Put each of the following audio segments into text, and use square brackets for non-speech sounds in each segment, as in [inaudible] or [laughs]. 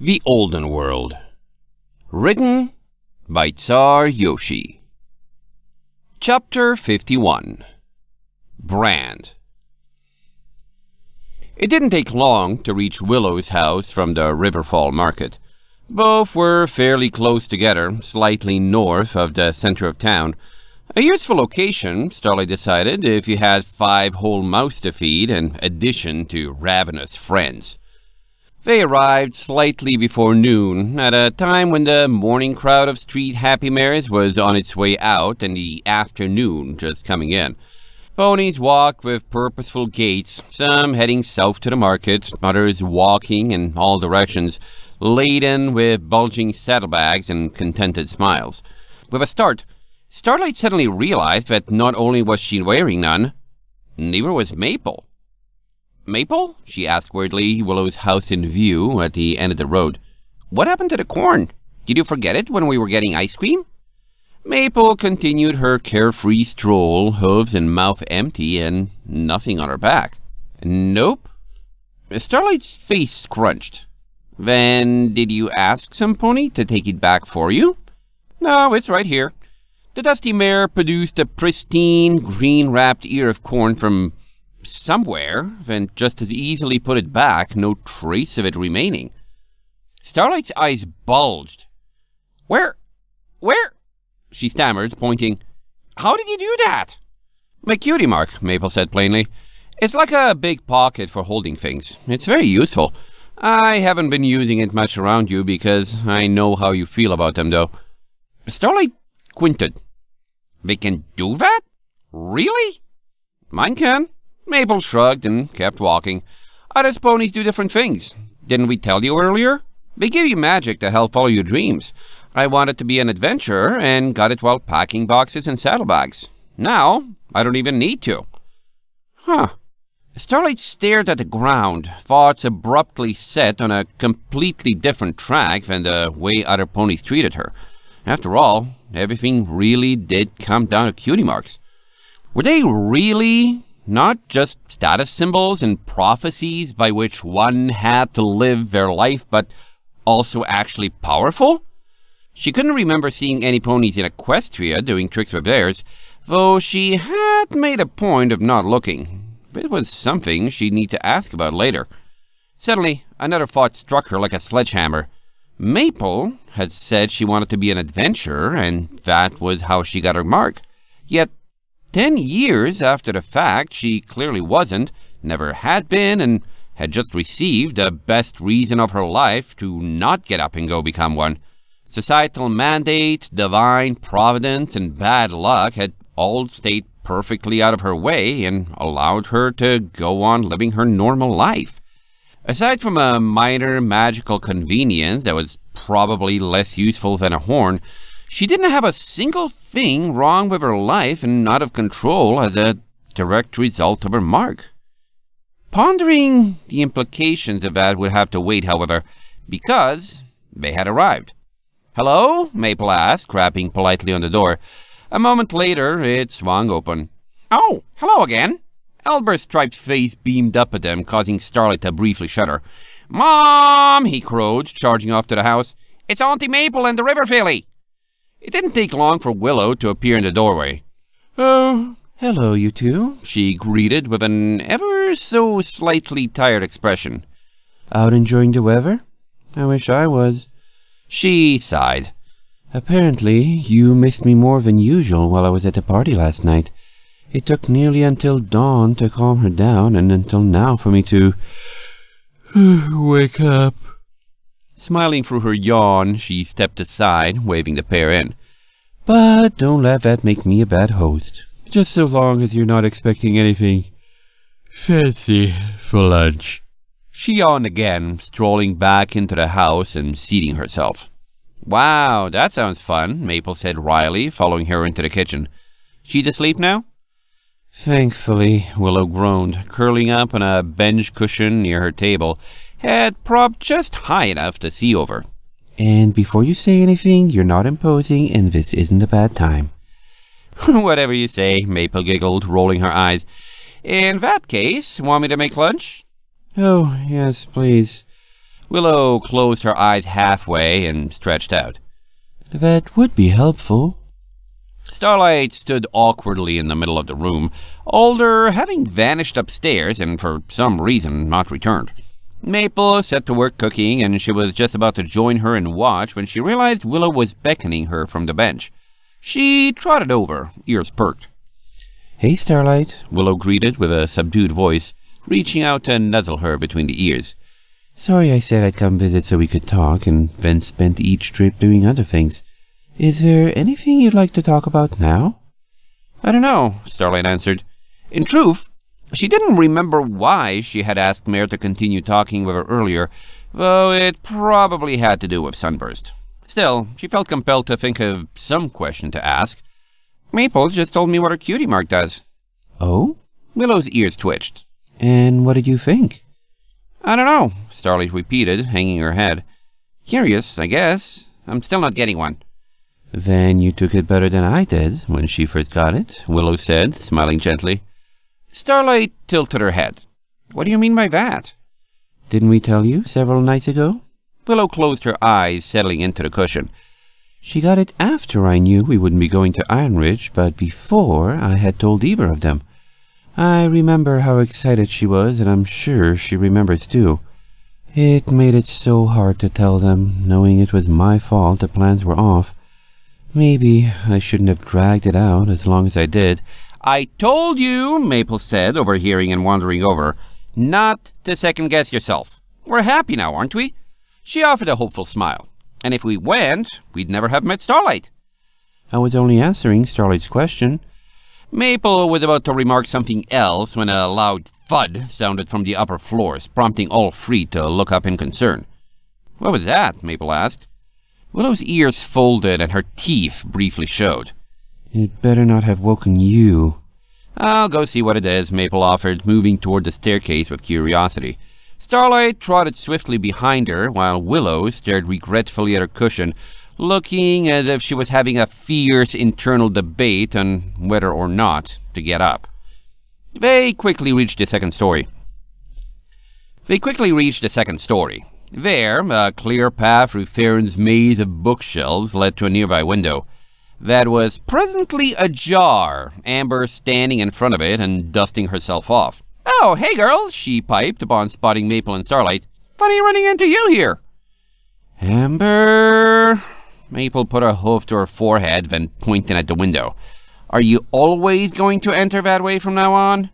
The Olden World Written by Tsar Yoshi Chapter 51 Brand It didn't take long to reach Willow's house from the Riverfall Market. Both were fairly close together, slightly north of the center of town. A useful location, Starley decided, if you had five whole mouths to feed in addition to ravenous friends. They arrived slightly before noon, at a time when the morning crowd of street Happy Marys was on its way out and the afternoon just coming in. Ponies walked with purposeful gaits, some heading south to the market, others walking in all directions, laden with bulging saddlebags and contented smiles. With a start, Starlight suddenly realized that not only was she wearing none, neither was Maple. Maple? she asked worriedly, Willow's house in view at the end of the road. What happened to the corn? Did you forget it when we were getting ice cream? Maple continued her carefree stroll, hooves and mouth empty and nothing on her back. Nope. Starlight's face crunched. Then did you ask some pony to take it back for you? No, it's right here. The dusty mare produced a pristine, green-wrapped ear of corn from somewhere and just as easily put it back, no trace of it remaining. Starlight's eyes bulged. Where? Where? She stammered, pointing. How did you do that? My cutie mark, Maple said plainly. It's like a big pocket for holding things. It's very useful. I haven't been using it much around you because I know how you feel about them, though. Starlight quinted. They can do that? Really? Mine can. Maple shrugged and kept walking. Other ponies do different things. Didn't we tell you earlier? They give you magic to help follow your dreams. I wanted to be an adventurer and got it while packing boxes and saddlebags. Now, I don't even need to. Huh. Starlight stared at the ground, thoughts abruptly set on a completely different track than the way other ponies treated her. After all, everything really did come down to cutie marks. Were they really not just status symbols and prophecies by which one had to live their life, but also actually powerful? She couldn't remember seeing any ponies in Equestria doing tricks with theirs, though she had made a point of not looking. It was something she'd need to ask about later. Suddenly, another thought struck her like a sledgehammer. Maple had said she wanted to be an adventurer, and that was how she got her mark. Yet Ten years after the fact, she clearly wasn't, never had been, and had just received the best reason of her life to not get up and go become one. Societal mandate, divine providence, and bad luck had all stayed perfectly out of her way and allowed her to go on living her normal life. Aside from a minor magical convenience that was probably less useful than a horn, she didn't have a single thing wrong with her life and out of control as a direct result of her mark. Pondering the implications of that would have to wait, however, because they had arrived. Hello? Maple asked, rapping politely on the door. A moment later, it swung open. Oh, hello again. Albert's striped face beamed up at them, causing Starlet to briefly shudder. Mom! he crowed, charging off to the house. It's Auntie Maple and the River Filly. It didn't take long for Willow to appear in the doorway. Oh, hello, you two, she greeted with an ever so slightly tired expression. Out enjoying the weather? I wish I was. She sighed. Apparently, you missed me more than usual while I was at the party last night. It took nearly until dawn to calm her down and until now for me to [sighs] wake up. Smiling through her yawn, she stepped aside, waving the pair in. But don't let that make me a bad host. Just so long as you're not expecting anything fancy for lunch. She yawned again, strolling back into the house and seating herself. Wow, that sounds fun, Maple said wryly, following her into the kitchen. She's asleep now? Thankfully, Willow groaned, curling up on a bench cushion near her table head propped just high enough to see over. And before you say anything, you're not imposing and this isn't a bad time. [laughs] Whatever you say, Maple giggled, rolling her eyes. In that case, want me to make lunch? Oh, yes, please. Willow closed her eyes halfway and stretched out. That would be helpful. Starlight stood awkwardly in the middle of the room, Alder having vanished upstairs and for some reason not returned. Maple set to work cooking, and she was just about to join her and watch when she realized Willow was beckoning her from the bench. She trotted over, ears perked. Hey, Starlight, Willow greeted with a subdued voice, reaching out to nuzzle her between the ears. Sorry I said I'd come visit so we could talk, and then spent each trip doing other things. Is there anything you'd like to talk about now? I don't know, Starlight answered. In truth, she didn't remember why she had asked Mare to continue talking with her earlier, though it probably had to do with sunburst. Still, she felt compelled to think of some question to ask. Maple just told me what her cutie mark does. Oh? Willow's ears twitched. And what did you think? I don't know, Starlight repeated, hanging her head. Curious, I guess. I'm still not getting one. Then you took it better than I did when she first got it, Willow said, smiling gently. Starlight tilted her head. What do you mean by that? Didn't we tell you several nights ago? Willow closed her eyes, settling into the cushion. She got it after I knew we wouldn't be going to Iron Ridge, but before I had told either of them. I remember how excited she was, and I'm sure she remembers too. It made it so hard to tell them, knowing it was my fault the plans were off. Maybe I shouldn't have dragged it out as long as I did, I told you, Maple said, overhearing and wandering over, not to second guess yourself. We're happy now, aren't we? She offered a hopeful smile. And if we went, we'd never have met Starlight. I was only answering Starlight's question. Maple was about to remark something else when a loud thud sounded from the upper floors, prompting all three to look up in concern. What was that? Maple asked. Willow's ears folded and her teeth briefly showed. It better not have woken you. I'll go see what it is, Maple offered, moving toward the staircase with curiosity. Starlight trotted swiftly behind her, while Willow stared regretfully at her cushion, looking as if she was having a fierce internal debate on whether or not to get up. They quickly reached the second story. They quickly reached the second story. There, a clear path through Theron's maze of bookshelves led to a nearby window that was presently ajar, Amber standing in front of it and dusting herself off. Oh, hey girl, she piped upon spotting Maple and Starlight. Funny running into you here. Amber... Maple put her hoof to her forehead, then pointed at the window. Are you always going to enter that way from now on?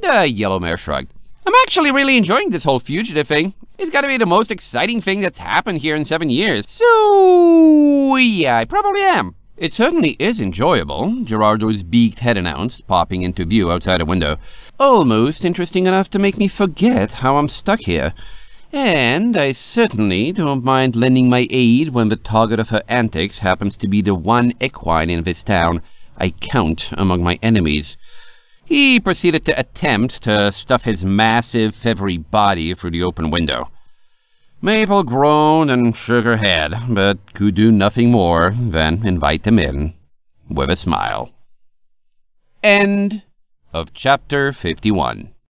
The yellow mare shrugged. I'm actually really enjoying this whole fugitive thing. It's gotta be the most exciting thing that's happened here in seven years. So, yeah, I probably am. It certainly is enjoyable, Gerardo's beaked head announced, popping into view outside a window. Almost interesting enough to make me forget how I'm stuck here. And I certainly don't mind lending my aid when the target of her antics happens to be the one equine in this town I count among my enemies. He proceeded to attempt to stuff his massive, feathery body through the open window. Mabel groaned and shook her head, but could do nothing more than invite him in with a smile. End of chapter 51.